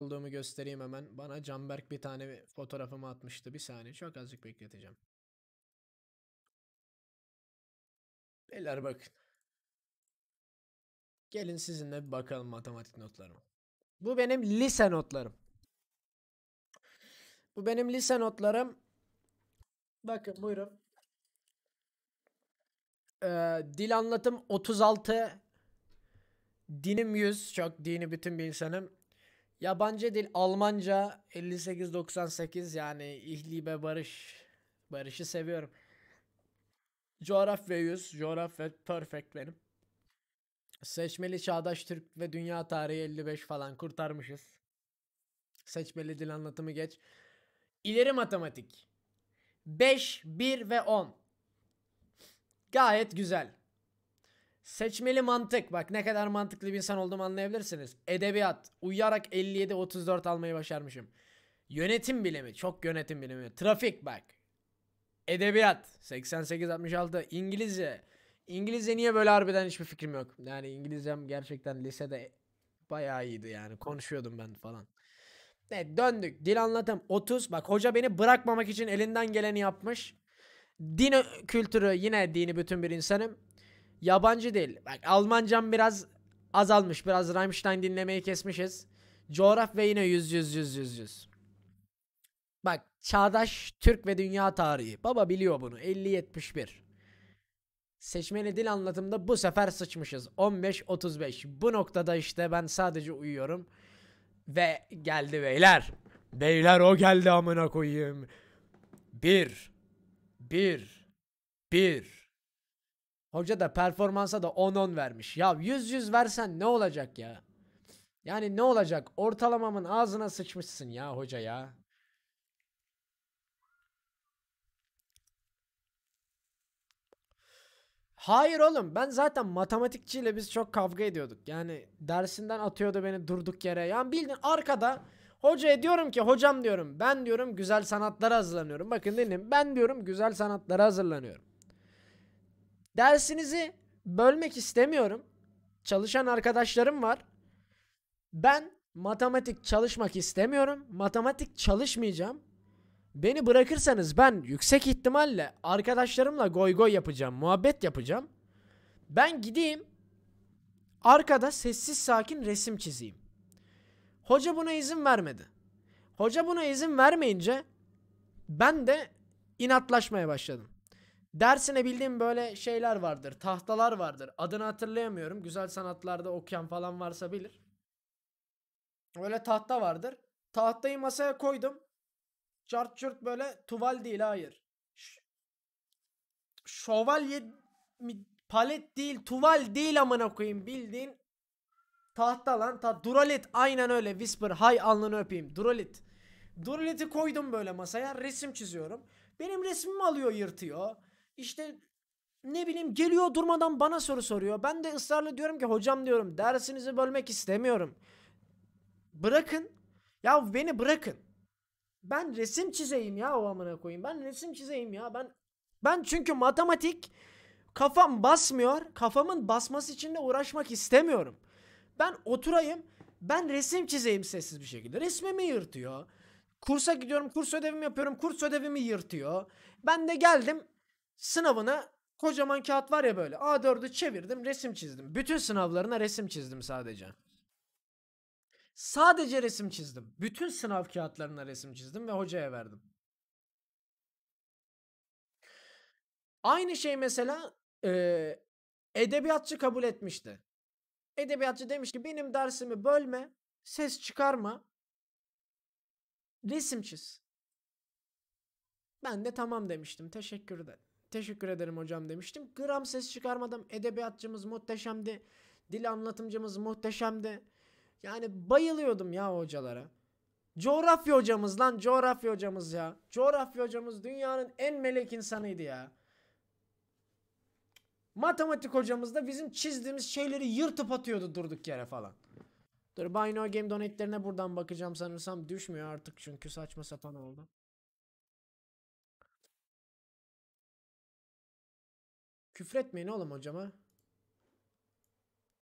olduğumu göstereyim hemen. Bana Canberk bir tane fotoğrafımı atmıştı. Bir saniye çok azıcık bekleteceğim. Beyler bakın. Gelin sizinle bir bakalım matematik notlarım. Bu benim lise notlarım. Bu benim lise notlarım. Bakın buyurun. Ee, dil anlatım 36. Dinim 100. Çok dini bütün bir insanım. Yabancı dil Almanca 58-98 yani ihlibe Barış. Barış'ı seviyorum. Coğrafya 100. Coğrafya perfect benim. Seçmeli Çağdaş Türk ve Dünya Tarihi 55 falan kurtarmışız. Seçmeli dil anlatımı geç. İleri matematik. 5, 1 ve 10. Gayet güzel. Seçmeli mantık. Bak ne kadar mantıklı bir insan olduğumu anlayabilirsiniz. Edebiyat. Uyuyarak 57-34 almayı başarmışım. Yönetim bilimi. Çok yönetim bilimi. Trafik bak. Edebiyat. 88-66. İngilizce. İngilizce niye böyle harbiden hiçbir fikrim yok. Yani İngilizcem gerçekten lisede bayağı iyiydi yani. Konuşuyordum ben falan. Evet döndük. Dil anlatım 30. Bak hoca beni bırakmamak için elinden geleni yapmış. Din kültürü yine dini bütün bir insanım. Yabancı değil. Bak Almancam biraz azalmış. Biraz Rammstein dinlemeyi kesmişiz. Coğrafya yine 100 100 100 100 100. Bak çağdaş Türk ve dünya tarihi. Baba biliyor bunu. 50 71. Seçmeli dil anlatımda bu sefer sıçmışız. 15 35. Bu noktada işte ben sadece uyuyorum. Ve geldi beyler. Beyler o geldi amına koyayım. 1 1 1 Hoca da performansa da 10-10 vermiş. Ya 100-100 versen ne olacak ya? Yani ne olacak? Ortalamamın ağzına sıçmışsın ya hoca ya. Hayır oğlum ben zaten matematikçiyle biz çok kavga ediyorduk. Yani dersinden atıyordu beni durduk yere. Yani bildin arkada hocaya diyorum ki hocam diyorum ben diyorum güzel sanatlara hazırlanıyorum. Bakın dinleyin ben diyorum güzel sanatlara hazırlanıyorum. Dersinizi bölmek istemiyorum. Çalışan arkadaşlarım var. Ben matematik çalışmak istemiyorum. Matematik çalışmayacağım. Beni bırakırsanız ben yüksek ihtimalle arkadaşlarımla goy goy yapacağım, muhabbet yapacağım. Ben gideyim arkada sessiz sakin resim çizeyim. Hoca buna izin vermedi. Hoca buna izin vermeyince ben de inatlaşmaya başladım. Dersine bildiğim böyle şeyler vardır. Tahtalar vardır. Adını hatırlayamıyorum. Güzel sanatlarda okuyan falan varsa bilir. böyle tahta vardır. Tahtayı masaya koydum. Çart çurt böyle tuval değil hayır. Ş şövalye palet değil tuval değil amına koyayım bildiğin tahta lan ta duralit aynen öyle whisper hay alnını öpeyim duralit duraliti koydum böyle masaya resim çiziyorum benim resmimi alıyor yırtıyor işte ne bileyim geliyor durmadan bana soru soruyor. Ben de ısrarla diyorum ki hocam diyorum dersinizi bölmek istemiyorum. Bırakın. Ya beni bırakın. Ben resim çizeyim ya o amına koyayım. Ben resim çizeyim ya. Ben ben çünkü matematik kafam basmıyor. Kafamın basması için de uğraşmak istemiyorum. Ben oturayım. Ben resim çizeyim sessiz bir şekilde. Resmimi yırtıyor. Kursa gidiyorum, kurs ödevimi yapıyorum, kurs ödevimi yırtıyor. Ben de geldim sınavına kocaman kağıt var ya böyle A4'ü çevirdim resim çizdim. Bütün sınavlarına resim çizdim sadece. Sadece resim çizdim. Bütün sınav kağıtlarına resim çizdim ve hocaya verdim. Aynı şey mesela e, edebiyatçı kabul etmişti. Edebiyatçı demiş ki benim dersimi bölme, ses çıkarma, resim çiz. Ben de tamam demiştim. Teşekkür ederim. Teşekkür ederim hocam demiştim. Gram ses çıkarmadım. Edebiyatçımız muhteşemdi. Dil anlatımcımız muhteşemdi. Yani bayılıyordum ya hocalara. Coğrafya hocamız lan coğrafya hocamız ya. Coğrafya hocamız dünyanın en melek insanıydı ya. Matematik hocamız da bizim çizdiğimiz şeyleri yırtıp atıyordu durduk yere falan. Dur Buy Game donetlerine buradan bakacağım sanırsam düşmüyor artık çünkü saçma sapan oldu. Küfretmeyin oğlum hocama.